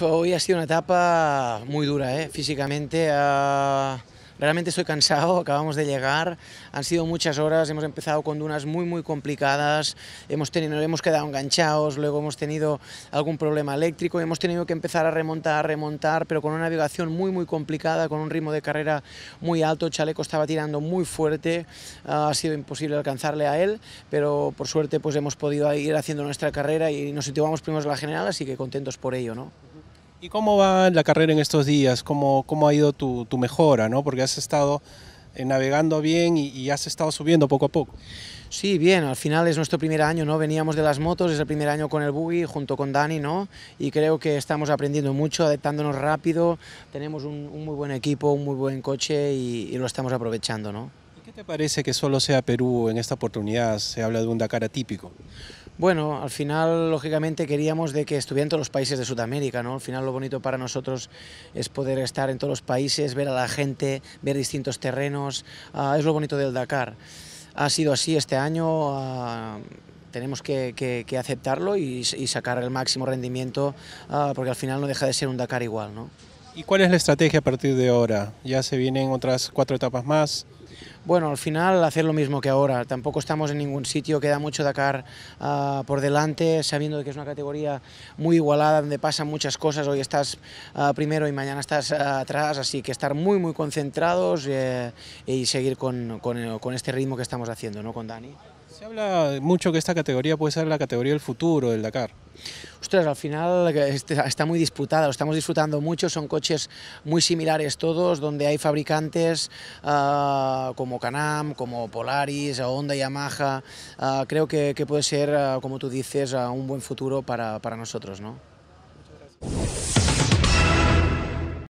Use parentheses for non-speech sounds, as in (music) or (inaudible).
hoy ha sido una etapa muy dura, ¿eh? físicamente. realmente estoy cansado, (laughs) acabamos de llegar, han sido muchas horas, hemos empezado con dunas muy muy complicadas, hemos, tenido, hemos quedado enganchados, luego hemos tenido algún problema eléctrico, hemos tenido que empezar a remontar, a remontar, pero con una navegación muy muy complicada, con un ritmo de carrera muy alto, Chaleco estaba tirando muy fuerte, ha sido imposible alcanzarle a él, pero por suerte pues hemos podido ir haciendo nuestra carrera y nos situamos primos en la general, así que contentos por ello. ¿no? ¿Y cómo va la carrera en estos días? ¿Cómo, cómo ha ido tu, tu mejora? ¿no? Porque has estado eh, navegando bien y, has estado subiendo poco a poco. Sí, bien, al final es nuestro primer año, ¿no? Veníamos de las motos, es el primer año con el buggy junto con Dani, ¿no? Y creo que estamos aprendiendo mucho, adaptándonos rápido, tenemos un, muy buen equipo, un muy buen coche y, lo estamos aprovechando, ¿no? ¿Y ¿Qué te parece que solo sea Perú en esta oportunidad? Se habla de un Dakar atípico. Bueno, al final, lógicamente, queríamos de que estuvieran todos los países de Sudamérica, ¿no? Al final lo bonito para nosotros es poder estar en todos los países, ver a la gente, ver distintos terrenos, ah, es lo bonito del Dakar. Ha sido así este año, ah, tenemos que, aceptarlo y, sacar el máximo rendimiento, ah, porque al final no deja de ser un Dakar igual, ¿no? ¿Y cuál es la estrategia a partir de ahora? ¿Ya se vienen otras cuatro etapas más? Bueno, al final hacer lo mismo que ahora, tampoco estamos en ningún sitio, queda mucho Dakar ah, por delante, sabiendo que es una categoría muy igualada, donde pasan muchas cosas, hoy estás ah, primero y mañana estás ah, atrás, así que estar muy muy concentrados eh, y seguir con, con, eh, con, este ritmo que estamos haciendo, ¿no? Con Dani. Se habla mucho que esta categoría puede ser la categoría del futuro del Dakar. Ostras, al final eh, este, está muy disputada, lo estamos disfrutando mucho, son coches muy similares todos, donde hay fabricantes ah, como Canam, como Polaris, Honda, Yamaha, ah, creo que, puede ser, ah, como tú dices, un buen futuro para, para nosotros, ¿no?